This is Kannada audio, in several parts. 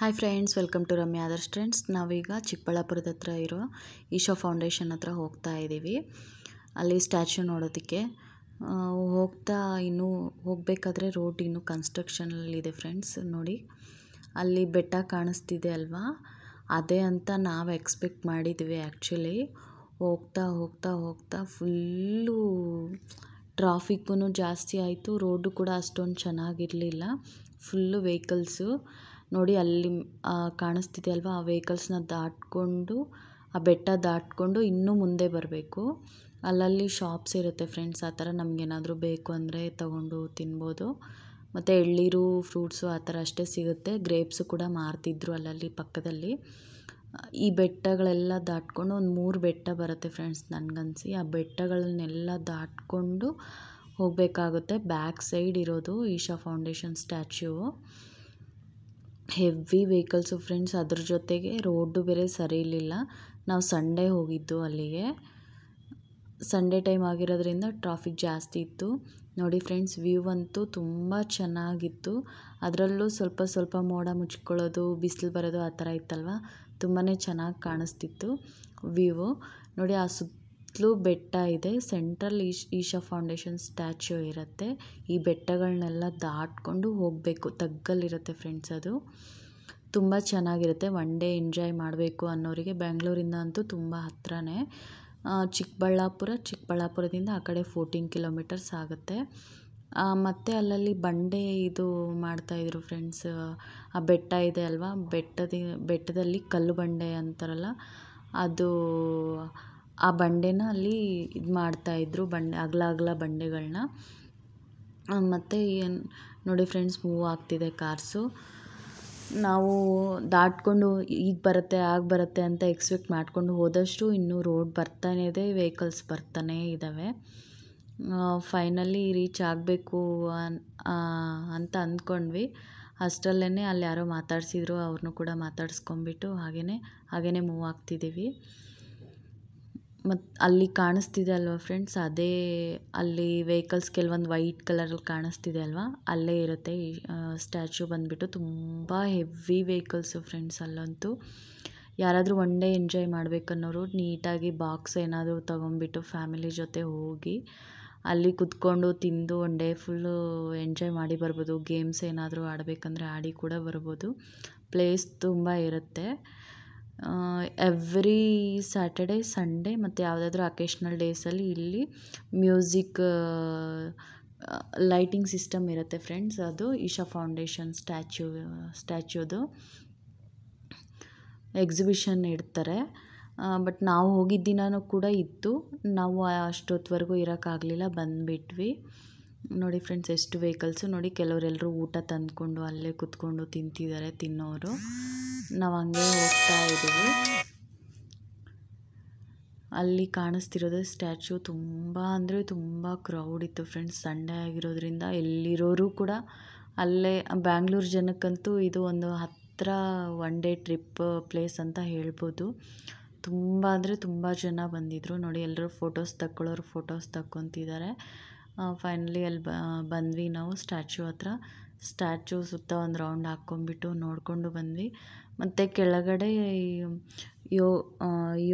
hi friends welcome to Ramya others friends ನಾವೀಗ ಚಿಕ್ಕಬಳ್ಳಾಪುರದ ಹತ್ರ ಇರೋ ಈಶಾ ಫೌಂಡೇಶನ್ ಹತ್ರ ಹೋಗ್ತಾ ಇದ್ದೀವಿ ಅಲ್ಲಿ ಸ್ಟ್ಯಾಚ್ಯೂ ನೋಡೋದಕ್ಕೆ ಹೋಗ್ತಾ ಇನ್ನೂ ಹೋಗಬೇಕಾದ್ರೆ ರೋಡ್ ಇನ್ನೂ ಕನ್ಸ್ಟ್ರಕ್ಷನಲ್ಲಿದೆ ಫ್ರೆಂಡ್ಸ್ ನೋಡಿ ಅಲ್ಲಿ ಬೆಟ್ಟ ಕಾಣಿಸ್ತಿದೆ ಅಲ್ವಾ ಅದೇ ಅಂತ ನಾವು ಎಕ್ಸ್ಪೆಕ್ಟ್ ಮಾಡಿದ್ವಿ ಆ್ಯಕ್ಚುಲಿ ಹೋಗ್ತಾ ಹೋಗ್ತಾ ಹೋಗ್ತಾ ಫುಲ್ಲು ಟ್ರಾಫಿಕ್ಕೂ ಜಾಸ್ತಿ ಆಯಿತು ರೋಡು ಕೂಡ ಅಷ್ಟೊಂದು ಚೆನ್ನಾಗಿರಲಿಲ್ಲ ಫುಲ್ಲು ವೆಹಿಕಲ್ಸು ನೋಡಿ ಅಲ್ಲಿ ಕಾಣಿಸ್ತಿದೆ ಅಲ್ವಾ ಆ ವೆಹಿಕಲ್ಸ್ನ ದಾಟ್ಕೊಂಡು ಆ ಬೆಟ್ಟ ದಾಟ್ಕೊಂಡು ಇನ್ನೂ ಮುಂದೆ ಬರಬೇಕು ಅಲ್ಲಲ್ಲಿ ಶಾಪ್ಸ್ ಇರುತ್ತೆ ಫ್ರೆಂಡ್ಸ್ ಆ ಥರ ನಮಗೇನಾದರೂ ಬೇಕು ಅಂದರೆ ತಗೊಂಡು ತಿನ್ಬೋದು ಮತ್ತು ಎಳ್ಳೀರು ಫ್ರೂಟ್ಸು ಆ ಥರ ಅಷ್ಟೇ ಸಿಗುತ್ತೆ ಗ್ರೇಪ್ಸು ಕೂಡ ಮಾರ್ತಿದ್ರು ಅಲ್ಲಲ್ಲಿ ಪಕ್ಕದಲ್ಲಿ ಈ ಬೆಟ್ಟಗಳೆಲ್ಲ ದಾಟ್ಕೊಂಡು ಒಂದು ಮೂರು ಬೆಟ್ಟ ಬರುತ್ತೆ ಫ್ರೆಂಡ್ಸ್ ನನಗನ್ಸಿ ಆ ಬೆಟ್ಟಗಳನ್ನೆಲ್ಲ ದಾಟ್ಕೊಂಡು ಹೋಗಬೇಕಾಗುತ್ತೆ ಬ್ಯಾಕ್ ಸೈಡ್ ಇರೋದು Isha Foundation statue heavy vehicles friends ಅದ್ರ ಜೊತೆಗೆ ರೋಡು ಬೇರೆ ಸರಿ ಇರಲಿಲ್ಲ ನಾವು ಸಂಡೇ ಹೋಗಿದ್ದು ಅಲ್ಲಿಗೆ ಸಂಡೇ ಟೈಮ್ ಆಗಿರೋದ್ರಿಂದ ಟ್ರಾಫಿಕ್ ಜಾಸ್ತಿ ಇತ್ತು ನೋಡಿ ಫ್ರೆಂಡ್ಸ್ ವ್ಯೂ ಅಂತೂ ತುಂಬ ಚೆನ್ನಾಗಿತ್ತು ಅದರಲ್ಲೂ ಸ್ವಲ್ಪ ಸ್ವಲ್ಪ ಮೋಡ ಮುಚ್ಕೊಳ್ಳೋದು ಬಿಸಿಲು ಬರೋದು ಆ ಥರ ಇತ್ತಲ್ವ ತುಂಬಾ ಚೆನ್ನಾಗಿ ಕಾಣಿಸ್ತಿತ್ತು ವ್ಯೂವು ನೋಡಿ ಆ ಸುತ್ತ ಸುತ್ತಲೂ ಬೆಟ್ಟ ಇದೆ ಸೆಂಟ್ರಲ್ ಈಶ್ ಈಶಾ ಫೌಂಡೇಶನ್ ಸ್ಟ್ಯಾಚ್ಯು ಇರುತ್ತೆ ಈ ಬೆಟ್ಟಗಳನ್ನೆಲ್ಲ ದಾಟ್ಕೊಂಡು ಹೋಗಬೇಕು ತಗ್ಗಲ್ಲಿರುತ್ತೆ ಫ್ರೆಂಡ್ಸ್ ಅದು ತುಂಬ ಚೆನ್ನಾಗಿರುತ್ತೆ ಒನ್ ಡೇ ಎಂಜಾಯ್ ಮಾಡಬೇಕು ಅನ್ನೋರಿಗೆ ಬೆಂಗಳೂರಿಂದ ಅಂತೂ ತುಂಬ ಹತ್ರನೇ ಚಿಕ್ಕಬಳ್ಳಾಪುರ ಚಿಕ್ಕಬಳ್ಳಾಪುರದಿಂದ ಆ ಕಡೆ ಫೋರ್ಟೀನ್ ಕಿಲೋಮೀಟರ್ಸ್ ಆಗುತ್ತೆ ಮತ್ತು ಅಲ್ಲಲ್ಲಿ ಬಂಡೆ ಇದು ಮಾಡ್ತಾಯಿದ್ರು ಫ್ರೆಂಡ್ಸ್ ಆ ಬೆಟ್ಟ ಇದೆ ಅಲ್ವಾ ಬೆಟ್ಟದ ಬೆಟ್ಟದಲ್ಲಿ ಕಲ್ಲು ಬಂಡೆ ಅಂತಾರಲ್ಲ ಅದು ಆ ಬಂಡೆನ ಅಲ್ಲಿ ಇದು ಮಾಡ್ತಾಯಿದ್ರು ಬಂಡೆ ಅಗಲ ಅಗಲ ಬಂಡೆಗಳನ್ನ ಮತ್ತು ಏನು ನೋಡಿ ಫ್ರೆಂಡ್ಸ್ ಮೂವ್ ಆಗ್ತಿದೆ ಕಾರ್ಸು ನಾವು ದಾಟ್ಕೊಂಡು ಈಗ ಬರುತ್ತೆ ಆಗ ಬರುತ್ತೆ ಅಂತ ಎಕ್ಸ್ಪೆಕ್ಟ್ ಮಾಡಿಕೊಂಡು ಹೋದಷ್ಟು ಇನ್ನೂ ರೋಡ್ ಬರ್ತಾನೇ ಇದೆ ವೆಹಿಕಲ್ಸ್ ಬರ್ತಾನೇ ಇದ್ದಾವೆ ಫೈನಲಿ ರೀಚ್ ಆಗಬೇಕು ಅಂತ ಅಂದ್ಕೊಂಡ್ವಿ ಅಷ್ಟರಲ್ಲೇ ಅಲ್ಲಿ ಯಾರೋ ಮಾತಾಡಿಸಿದ್ರು ಅವ್ರನ್ನೂ ಕೂಡ ಮಾತಾಡ್ಸ್ಕೊಂಡ್ಬಿಟ್ಟು ಹಾಗೆಯೇ ಹಾಗೆಯೇ ಮೂವ್ ಆಗ್ತಿದ್ದೀವಿ ಮತ್ತು ಅಲ್ಲಿ ಕಾಣಿಸ್ತಿದೆ ಅಲ್ವಾ ಫ್ರೆಂಡ್ಸ್ ಅದೇ ಅಲ್ಲಿ ವೆಹಿಕಲ್ಸ್ ಕೆಲವೊಂದು ವೈಟ್ ಕಲರಲ್ಲಿ ಕಾಣಿಸ್ತಿದೆ ಅಲ್ವಾ ಅಲ್ಲೇ ಇರುತ್ತೆ ಈ ಸ್ಟ್ಯಾಚ್ಯೂ ಬಂದುಬಿಟ್ಟು ತುಂಬ ಹೆವಿ ವೆಹಿಕಲ್ಸು ಫ್ರೆಂಡ್ಸ್ ಅಲ್ಲಂತೂ ಯಾರಾದರೂ ಒನ್ ಡೇ ಎಂಜಾಯ್ ಮಾಡಬೇಕನ್ನೋರು ನೀಟಾಗಿ ಬಾಕ್ಸ್ ಏನಾದರೂ ತೊಗೊಂಬಿಟ್ಟು ಫ್ಯಾಮಿಲಿ ಜೊತೆ ಹೋಗಿ ಅಲ್ಲಿ ಕುತ್ಕೊಂಡು ತಿಂದು ಒನ್ ಡೇ ಫುಲ್ಲು ಎಂಜಾಯ್ ಮಾಡಿ ಬರ್ಬೋದು ಗೇಮ್ಸ್ ಏನಾದರೂ ಆಡಬೇಕಂದ್ರೆ ಆಡಿ ಕೂಡ ಬರ್ಬೋದು ಪ್ಲೇಸ್ ತುಂಬ ಇರುತ್ತೆ ಎವ್ರಿ ಸ್ಯಾಟರ್ಡೆ ಸಂಡೇ ಮತ್ತು ಯಾವುದಾದ್ರೂ ಅಕೇಶ್ನಲ್ ಡೇಸಲ್ಲಿ ಇಲ್ಲಿ ಮ್ಯೂಸಿಕ್ ಲೈಟಿಂಗ್ ಸಿಸ್ಟಮ್ ಇರುತ್ತೆ ಫ್ರೆಂಡ್ಸ್ ಅದು ಇಶಾ ಫೌಂಡೇಶನ್ ಸ್ಟ್ಯಾಚ್ಯೂ ಸ್ಟ್ಯಾಚ್ಯೂದು ಎಕ್ಸಿಬಿಷನ್ ಇಡ್ತಾರೆ ಬಟ್ ನಾವು ಹೋಗಿದ್ದ ದಿನವೂ ಕೂಡ ಇತ್ತು ನಾವು ಅಷ್ಟೊತ್ತವರೆಗೂ ಇರೋಕ್ಕಾಗಲಿಲ್ಲ ಬಂದುಬಿಟ್ವಿ ನೋಡಿ ಫ್ರೆಂಡ್ಸ್ ಎಷ್ಟು ವೆಹಿಕಲ್ಸು ನೋಡಿ ಕೆಲವರೆಲ್ಲರೂ ಊಟ ತಂದ್ಕೊಂಡು ಅಲ್ಲೇ ಕುತ್ಕೊಂಡು ತಿಂತಿದ್ದಾರೆ ತಿನ್ನೋರು ನಾವು ಹಂಗೆ ಹೋಗ್ತಾ ಇದ್ದೀವಿ ಅಲ್ಲಿ ಕಾಣಿಸ್ತಿರೋದು ಸ್ಟ್ಯಾಚ್ಯೂ ತುಂಬ ಅಂದರೆ ತುಂಬ ಕ್ರೌಡ್ ಇತ್ತು ಫ್ರೆಂಡ್ಸ್ ಸಂಡೇ ಆಗಿರೋದ್ರಿಂದ ಎಲ್ಲಿರೋರು ಕೂಡ ಅಲ್ಲೇ ಬ್ಯಾಂಗ್ಳೂರು ಜನಕ್ಕಂತೂ ಇದು ಒಂದು ಹತ್ತಿರ ಒನ್ ಡೇ ಟ್ರಿಪ್ ಪ್ಲೇಸ್ ಅಂತ ಹೇಳ್ಬೋದು ತುಂಬ ಅಂದರೆ ತುಂಬ ಜನ ಬಂದಿದ್ದರು ನೋಡಿ ಎಲ್ಲರೂ ಫೋಟೋಸ್ ತಕ್ಕೊಳ್ಳೋರು ಫೋಟೋಸ್ ತಕ್ಕೊತಿದ್ದಾರೆ ಫೈನಲಿ ಅಲ್ಲಿ ಬಂದ್ವಿ ನಾವು ಸ್ಟ್ಯಾಚ್ಯೂ ಹತ್ರ ಸ್ಟ್ಯಾಚ್ಯೂ ಸುತ್ತ ಒಂದು ರೌಂಡ್ ಹಾಕ್ಕೊಂಬಿಟ್ಟು ನೋಡಿಕೊಂಡು ಬಂದ್ವಿ ಮತ್ತು ಕೆಳಗಡೆ ಯೋ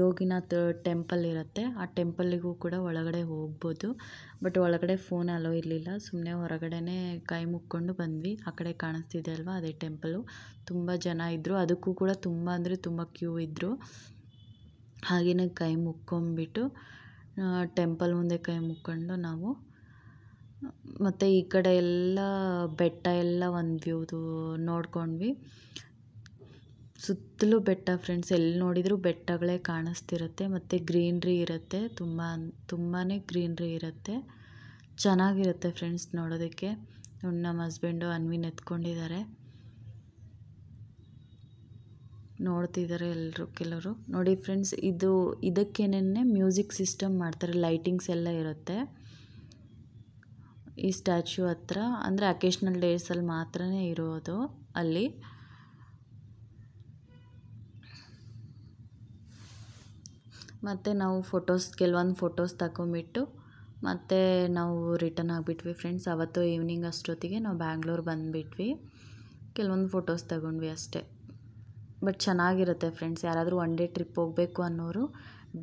ಯೋಗಿನಾಥ್ ಟೆಂಪಲ್ ಇರುತ್ತೆ ಆ ಟೆಂಪಲ್ಲಿಗೂ ಕೂಡ ಒಳಗಡೆ ಹೋಗ್ಬೋದು ಬಟ್ ಒಳಗಡೆ ಫೋನ್ ಅಲೋ ಇರಲಿಲ್ಲ ಸುಮ್ಮನೆ ಹೊರಗಡೆನೇ ಕೈ ಮುಕ್ಕೊಂಡು ಬಂದ್ವಿ ಆ ಕಡೆ ಕಾಣಿಸ್ತಿದೆ ಅಲ್ವಾ ಅದೇ ಟೆಂಪಲು ತುಂಬ ಜನ ಇದ್ದರು ಅದಕ್ಕೂ ಕೂಡ ತುಂಬ ಅಂದರೆ ತುಂಬ ಕ್ಯೂ ಇದ್ದರು ಹಾಗೆಯೇ ಕೈ ಮುಕ್ಕೊಂಬಿಟ್ಟು ಟೆಂಪಲ್ ಮುಂದೆ ಕೈ ಮುಕ್ಕೊಂಡು ನಾವು ಮತ್ತು ಈ ಕಡೆ ಎಲ್ಲ ಬೆಟ್ಟ ಎಲ್ಲ ಒಂದು ವ್ಯೂದು ನೋಡ್ಕೊಂಡ್ವಿ ಸುತ್ತಲೂ ಬೆಟ್ಟ ಫ್ರೆಂಡ್ಸ್ ಎಲ್ಲಿ ನೋಡಿದರೂ ಬೆಟ್ಟಗಳೇ ಕಾಣಿಸ್ತಿರುತ್ತೆ ಮತ್ತು ಗ್ರೀನ್ರಿ ಇರುತ್ತೆ ತುಂಬ ತುಂಬಾ ಗ್ರೀನ್ರಿ ಇರುತ್ತೆ ಚೆನ್ನಾಗಿರುತ್ತೆ ಫ್ರೆಂಡ್ಸ್ ನೋಡೋದಕ್ಕೆ ನಮ್ಮ ಹಸ್ಬೆಂಡು ಅನ್ವಿನ್ ಎತ್ಕೊಂಡಿದ್ದಾರೆ ನೋಡ್ತಿದ್ದಾರೆ ಎಲ್ಲರೂ ಕೆಲವರು ನೋಡಿ ಫ್ರೆಂಡ್ಸ್ ಇದು ಇದಕ್ಕೇನೇ ಮ್ಯೂಸಿಕ್ ಸಿಸ್ಟಮ್ ಮಾಡ್ತಾರೆ ಲೈಟಿಂಗ್ಸ್ ಎಲ್ಲ ಇರುತ್ತೆ ಈ ಸ್ಟ್ಯಾಚ್ಯೂ ಹತ್ರ ಅಂದರೆ ಅಕೇಶ್ನಲ್ ಡೇಸಲ್ಲಿ ಮಾತ್ರ ಇರೋದು ಅಲ್ಲಿ ಮತ್ತು ನಾವು ಫೋಟೋಸ್ ಕೆಲವೊಂದು ಫೋಟೋಸ್ ತಗೊಂಬಿಟ್ಟು ಮತ್ತು ನಾವು ರಿಟರ್ನ್ ಆಗಿಬಿಟ್ವಿ ಫ್ರೆಂಡ್ಸ್ ಅವತ್ತು ಈವ್ನಿಂಗ್ ಅಷ್ಟೊತ್ತಿಗೆ ನಾವು ಬ್ಯಾಂಗ್ಳೂರ್ ಬಂದುಬಿಟ್ವಿ ಕೆಲವೊಂದು ಫೋಟೋಸ್ ತಗೊಂಡ್ವಿ ಅಷ್ಟೇ ಬಟ್ ಚೆನ್ನಾಗಿರುತ್ತೆ ಫ್ರೆಂಡ್ಸ್ ಯಾರಾದರೂ ಒನ್ ಡೇ ಟ್ರಿಪ್ ಹೋಗಬೇಕು ಅನ್ನೋರು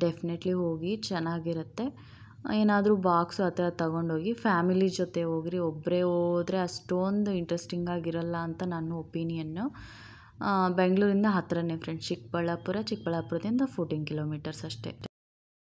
ಡೆಫಿನೆಟ್ಲಿ ಹೋಗಿ ಚೆನ್ನಾಗಿರುತ್ತೆ ಏನಾದರೂ ಬಾಕ್ಸ್ ಆ ಥರ ತಗೊಂಡೋಗಿ ಫ್ಯಾಮಿಲಿ ಜೊತೆ ಹೋಗ್ರಿ ಒಬ್ಬರೇ ಹೋದರೆ ಅಷ್ಟೊಂದು ಆಗಿರಲ್ಲ ಅಂತ ನನ್ನ ಒಪಿನಿಯನ್ನು ಬೆಂಗಳೂರಿಂದ ಹತ್ತಿರನೇ ಫ್ರೆಂಡ್ಸ್ ಚಿಕ್ಕಬಳ್ಳಾಪುರ ಚಿಕ್ಕಬಳ್ಳಾಪುರದಿಂದ ಫೋರ್ಟೀನ್ ಕಿಲೋಮೀಟರ್ಸ್ ಅಷ್ಟೇ